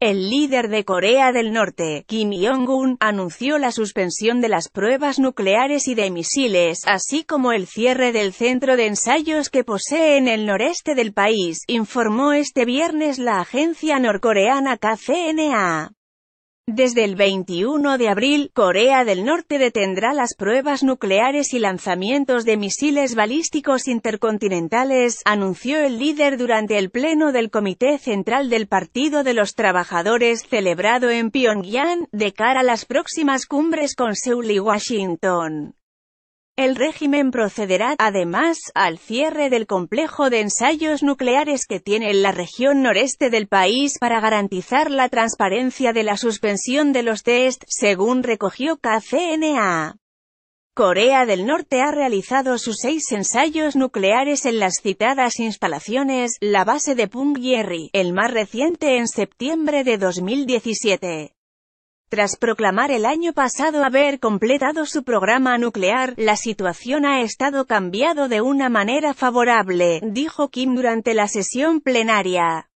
El líder de Corea del Norte, Kim Jong-un, anunció la suspensión de las pruebas nucleares y de misiles, así como el cierre del centro de ensayos que posee en el noreste del país, informó este viernes la agencia norcoreana KCNA. Desde el 21 de abril, Corea del Norte detendrá las pruebas nucleares y lanzamientos de misiles balísticos intercontinentales, anunció el líder durante el pleno del Comité Central del Partido de los Trabajadores celebrado en Pyongyang, de cara a las próximas cumbres con Seoul y Washington. El régimen procederá, además, al cierre del complejo de ensayos nucleares que tiene en la región noreste del país para garantizar la transparencia de la suspensión de los test, según recogió KCNA. Corea del Norte ha realizado sus seis ensayos nucleares en las citadas instalaciones, la base de Punggye-ri, el más reciente en septiembre de 2017. Tras proclamar el año pasado haber completado su programa nuclear, la situación ha estado cambiado de una manera favorable, dijo Kim durante la sesión plenaria.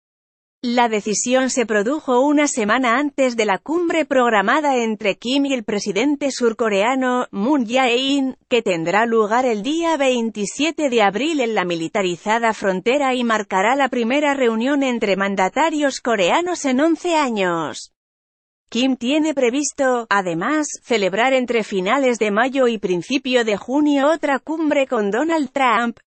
La decisión se produjo una semana antes de la cumbre programada entre Kim y el presidente surcoreano, Moon Jae-in, que tendrá lugar el día 27 de abril en la militarizada frontera y marcará la primera reunión entre mandatarios coreanos en 11 años. Kim tiene previsto, además, celebrar entre finales de mayo y principio de junio otra cumbre con Donald Trump.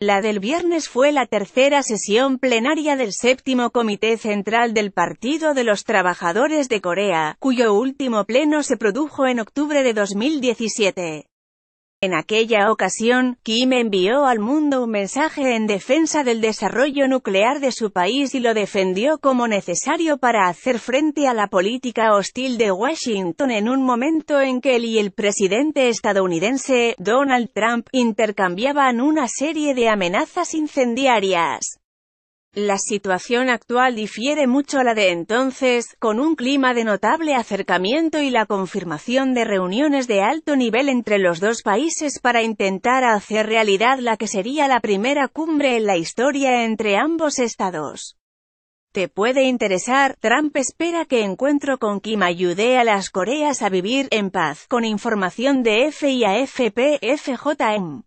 La del viernes fue la tercera sesión plenaria del séptimo Comité Central del Partido de los Trabajadores de Corea, cuyo último pleno se produjo en octubre de 2017. En aquella ocasión, Kim envió al mundo un mensaje en defensa del desarrollo nuclear de su país y lo defendió como necesario para hacer frente a la política hostil de Washington en un momento en que él y el presidente estadounidense, Donald Trump, intercambiaban una serie de amenazas incendiarias. La situación actual difiere mucho a la de entonces, con un clima de notable acercamiento y la confirmación de reuniones de alto nivel entre los dos países para intentar hacer realidad la que sería la primera cumbre en la historia entre ambos estados. ¿Te puede interesar? Trump espera que encuentro con Kim ayude a las Coreas a vivir en paz, con información de FIAFP, FJM.